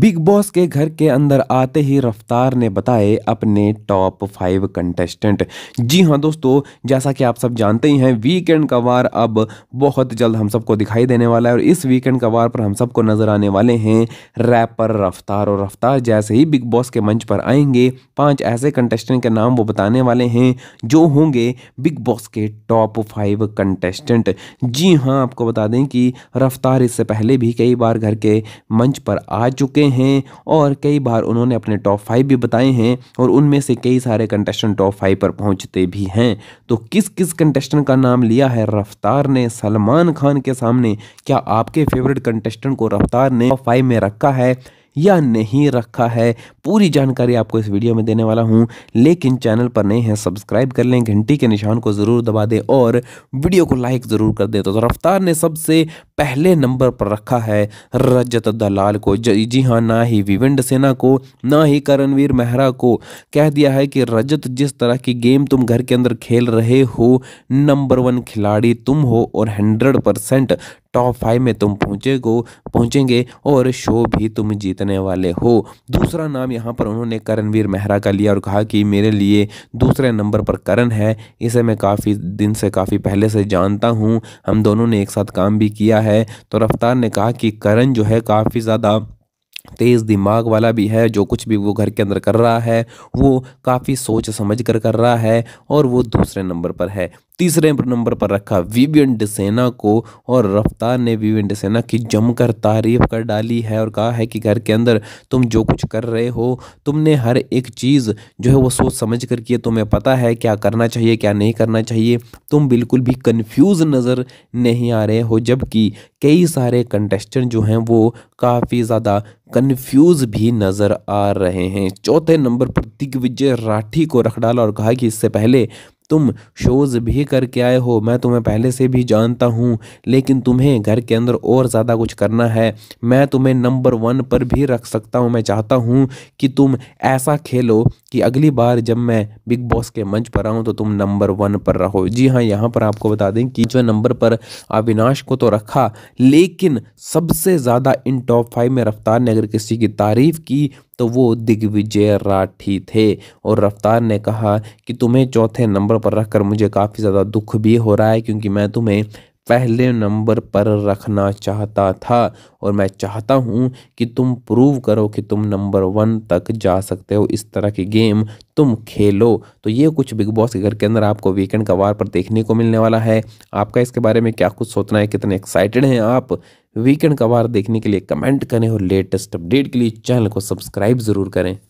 big Boss के घर के अंदर आते ही रफ्तार ने बताए अपने टॉप फाइव कंटेस्टेंट जी हाँ दोस्तों जैसा कि आप सब जानते ही हैं वीकेंड का वार अब बहुत जल्द हम सबको दिखाई देने वाला है और इस वीकेंड का वार पर हम सबको नजर आने वाले हैं रैपर रफ्तार और रफ्तार जैसे ही बिग बॉस के मंच पर आएंगे पांच ऐसे कंटेस्टेंट के नाम वो बताने वाले हैं जो होंगे बिग बॉस के टॉप फाइव कंटेस्टेंट जी हाँ आपको बता दें कि रफ्तार इससे पहले भी कई बार घर के मंच पर आ चुके हैं और कई बार उन्होंने अपने टॉप फाइव भी बताए हैं और उनमें से कई सारे कंटेस्टेंट टॉप फाइव पर पहुंचते भी हैं तो किस किस कंटेस्टेंट का नाम लिया है रफ्तार ने सलमान खान के सामने क्या आपके फेवरेट कंटेस्टेंट को रफ्तार ने टॉप फाइव में रखा है या नहीं रखा है पूरी जानकारी आपको इस वीडियो में देने वाला हूँ लेकिन चैनल पर नहीं है सब्सक्राइब कर लें घंटी के निशान को ज़रूर दबा दें और वीडियो को लाइक ज़रूर कर दें तो, रफ्तार ने सबसे पहले नंबर पर रखा है रजत दलाल को जी हाँ ना ही विविंड सेना को ना ही करणवीर मेहरा को कह दिया है कि रजत जिस तरह की गेम तुम घर के अंदर खेल रहे हो नंबर वन खिलाड़ी तुम हो और हंड्रेड परसेंट टॉप फाइव में तुम पहुँचेगो पहुँचेंगे और शो भी तुम जीत जीतने वाले हो दूसरा नाम यहाँ पर उन्होंने करणवीर मेहरा का लिया और कहा कि मेरे लिए दूसरे नंबर पर करण है इसे मैं काफ़ी दिन से काफ़ी पहले से जानता हूँ हम दोनों ने एक साथ काम भी किया है तो रफ्तार ने कहा कि करण जो है काफ़ी ज़्यादा तेज़ दिमाग वाला भी है जो कुछ भी वो घर के अंदर कर रहा है वो काफ़ी सोच समझ कर कर रहा है और वो दूसरे नंबर पर है तीसरे नंबर पर रखा विवियन डिसेना को और रफ्तार ने विवियन डिसेना की जमकर तारीफ कर डाली है और कहा है कि घर के अंदर तुम जो कुछ कर रहे हो तुमने हर एक चीज़ जो है वो सोच समझ कर किए तुम्हें पता है क्या करना चाहिए क्या नहीं करना चाहिए तुम बिल्कुल भी कन्फ्यूज़ नज़र नहीं आ रहे हो जबकि कई सारे कंटेस्टेंट जो हैं वो काफ़ी ज़्यादा कन्फ्यूज भी नज़र आ रहे हैं चौथे नंबर पर दिग्विजय राठी को रख डाला और कहा कि इससे पहले तुम शोज़ भी करके आए हो मैं तुम्हें पहले से भी जानता हूँ लेकिन तुम्हें घर के अंदर और ज़्यादा कुछ करना है मैं तुम्हें नंबर वन पर भी रख सकता हूँ मैं चाहता हूँ कि तुम ऐसा खेलो कि अगली बार जब मैं बिग बॉस के मंच पर आऊँ तो तुम नंबर वन पर रहो जी हाँ यहाँ पर आपको बता दें कि जो नंबर पर अविनाश को तो रखा लेकिन सबसे ज़्यादा इन टॉप फाइव में रफ्तार ने अगर किसी की तारीफ़ की तो वो दिग्विजय राठी थे और रफ्तार ने कहा कि तुम्हें चौथे नंबर पर रखकर मुझे काफ़ी ज़्यादा दुख भी हो रहा है क्योंकि मैं तुम्हें पहले नंबर पर रखना चाहता था और मैं चाहता हूँ कि तुम प्रूव करो कि तुम नंबर वन तक जा सकते हो इस तरह की गेम तुम खेलो तो ये कुछ बिग बॉस के घर के अंदर आपको वीकेंड का वार पर देखने को मिलने वाला है आपका इसके बारे में क्या कुछ सोचना है कितने एक्साइटेड हैं आप वीकेंड का वार देखने के लिए कमेंट करें और लेटेस्ट अपडेट के लिए चैनल को सब्सक्राइब ज़रूर करें